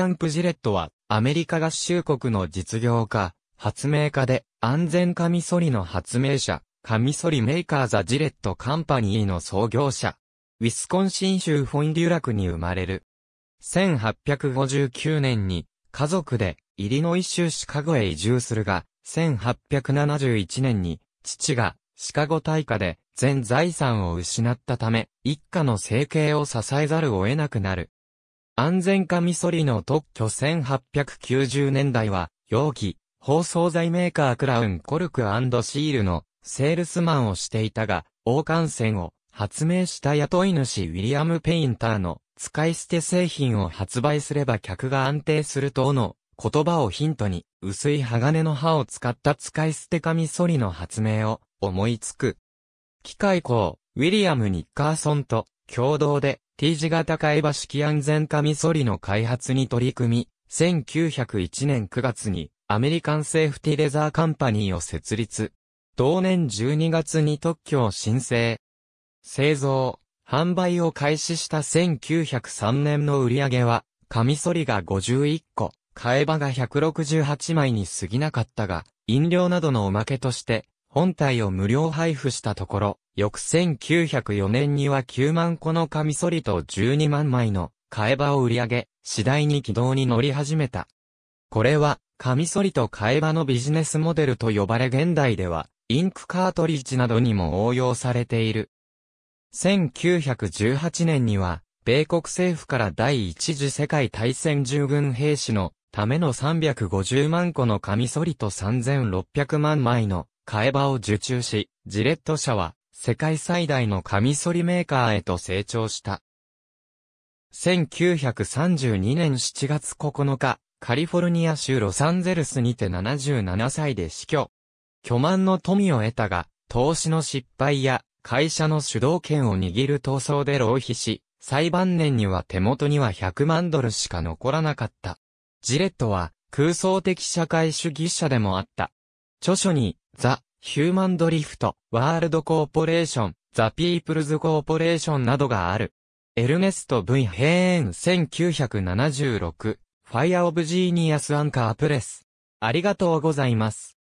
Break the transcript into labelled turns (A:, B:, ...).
A: ャン・プジレットは、アメリカ合衆国の実業家、発明家で、安全カミソリの発明者、カミソリメーカーザ・ジレット・カンパニーの創業者。ウィスコンシン州フォンデュラクに生まれる。1859年に、家族で、イリノイ州シカゴへ移住するが、1871年に、父が、シカゴ大火で、全財産を失ったため、一家の生計を支えざるを得なくなる。安全カミソリの特許1890年代は、容器、包装材メーカークラウンコルクシールのセールスマンをしていたが、王冠線を発明した雇い主ウィリアム・ペインターの使い捨て製品を発売すれば客が安定するとの言葉をヒントに薄い鋼の刃を使った使い捨てカミソリの発明を思いつく。機械工、ウィリアム・ニッカーソンと共同で T 字型貝場式安全カミソリの開発に取り組み、1901年9月にアメリカンセーフティレザーカンパニーを設立。同年12月に特許を申請。製造、販売を開始した1903年の売り上げは、カミソリが51個、替え刃が168枚に過ぎなかったが、飲料などのおまけとして、本体を無料配布したところ、翌1904年には9万個のカミソリと12万枚の替え刃を売り上げ、次第に軌道に乗り始めた。これは、カミソリと替え刃のビジネスモデルと呼ばれ現代では、インクカートリッジなどにも応用されている。1918年には、米国政府から第一次世界大戦従軍兵士のための350万個のカミソリと3600万枚の替え刃を受注し、ジレット社は世界最大のカミソリメーカーへと成長した。1932年7月9日、カリフォルニア州ロサンゼルスにて77歳で死去。巨万の富を得たが、投資の失敗や会社の主導権を握る闘争で浪費し、裁判年には手元には100万ドルしか残らなかった。ジレットは空想的社会主義者でもあった。著書に、ザ・ヒューマンドリフト、ワールドコーポレーション、ザ・ピープルズ・コーポレーションなどがある。エルネスト・ブイ・ヘーン1976、ファイア・オブ・ジーニアス・アンカー・プレス。ありがとうございます。